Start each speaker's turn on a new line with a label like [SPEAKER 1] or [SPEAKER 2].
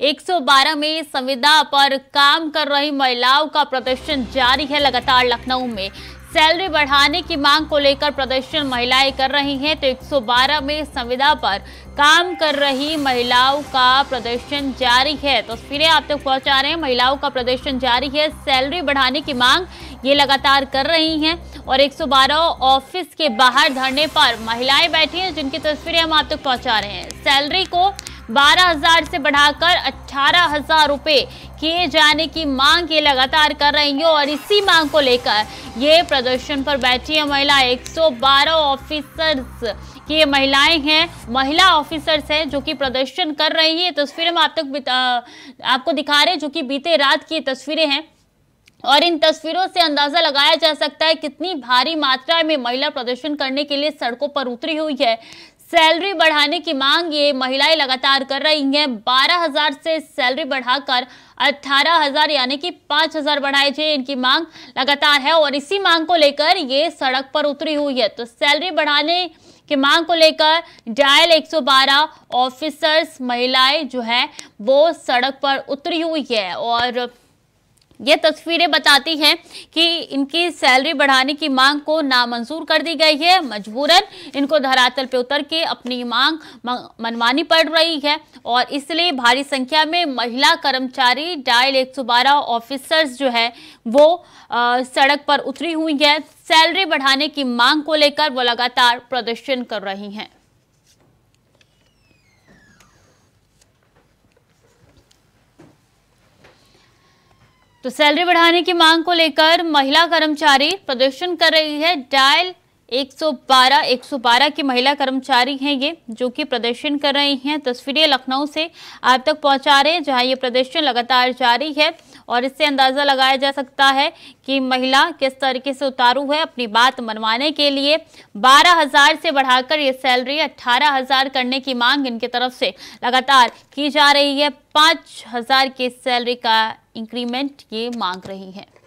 [SPEAKER 1] 112 में संविदा पर काम कर रही महिलाओं का प्रदर्शन जारी है लगातार लखनऊ में सैलरी बढ़ाने की मांग को लेकर प्रदर्शन महिलाएं कर रही हैं तो 112 में संविदा पर काम कर रही महिलाओं का प्रदर्शन जारी है तस्वीरें तो आप तक तो पहुंचा रहे हैं महिलाओं का प्रदर्शन जारी है सैलरी बढ़ाने की मांग ये लगातार कर रही हैं और 112 ऑफिस के बाहर धरने पर महिलाएं बैठी हैं जिनकी तस्वीरें हम आप तक तो पहुँचा रहे हैं सैलरी को बारह हजार से बढ़ाकर अठारह हजार रुपये किए जाने की मांग ये लगातार कर रही है और इसी मांग को लेकर ये प्रदर्शन पर बैठी है महिला 112 ऑफिसर्स कि ये महिलाएं हैं महिला ऑफिसर्स हैं जो कि प्रदर्शन कर रही हैं तस्वीरें हम आप तक आपको दिखा रहे हैं जो कि बीते रात की तस्वीरें हैं और इन तस्वीरों से अंदाजा लगाया जा सकता है कितनी भारी मात्रा में महिला प्रदर्शन करने के लिए सड़कों पर उतरी हुई है सैलरी बढ़ाने की मांग ये महिलाएं लगातार कर रही हैं 12,000 से सैलरी बढ़ाकर 18,000 यानी कि 5,000 बढ़ाए जाए इनकी मांग लगातार है और इसी मांग को लेकर ये सड़क पर उतरी हुई है तो सैलरी बढ़ाने की मांग को लेकर डायल 112 ऑफिसर्स महिलाएं जो है वो सड़क पर उतरी हुई है और ये तस्वीरें बताती हैं कि इनकी सैलरी बढ़ाने की मांग को नामंजूर कर दी गई है मजबूरन इनको धरातल पर उतर के अपनी मांग मनवानी पड़ रही है और इसलिए भारी संख्या में महिला कर्मचारी डायल 112 ऑफिसर्स जो है वो आ, सड़क पर उतरी हुई है सैलरी बढ़ाने की मांग को लेकर वो लगातार प्रदर्शन कर रही हैं तो सैलरी बढ़ाने की मांग को लेकर महिला कर्मचारी प्रदर्शन कर रही है डायल 112 112 की महिला कर्मचारी हैं ये जो कि प्रदर्शन कर रही हैं तस्वीरें लखनऊ से आप तक पहुंचा रहे हैं जहां ये प्रदर्शन लगातार जारी है और इससे अंदाज़ा लगाया जा सकता है कि महिला किस तरीके से उतारू है अपनी बात मनवाने के लिए 12,000 से बढ़ाकर ये सैलरी 18,000 करने की मांग इनकी तरफ से लगातार की जा रही है पाँच की सैलरी का इंक्रीमेंट ये मांग रही है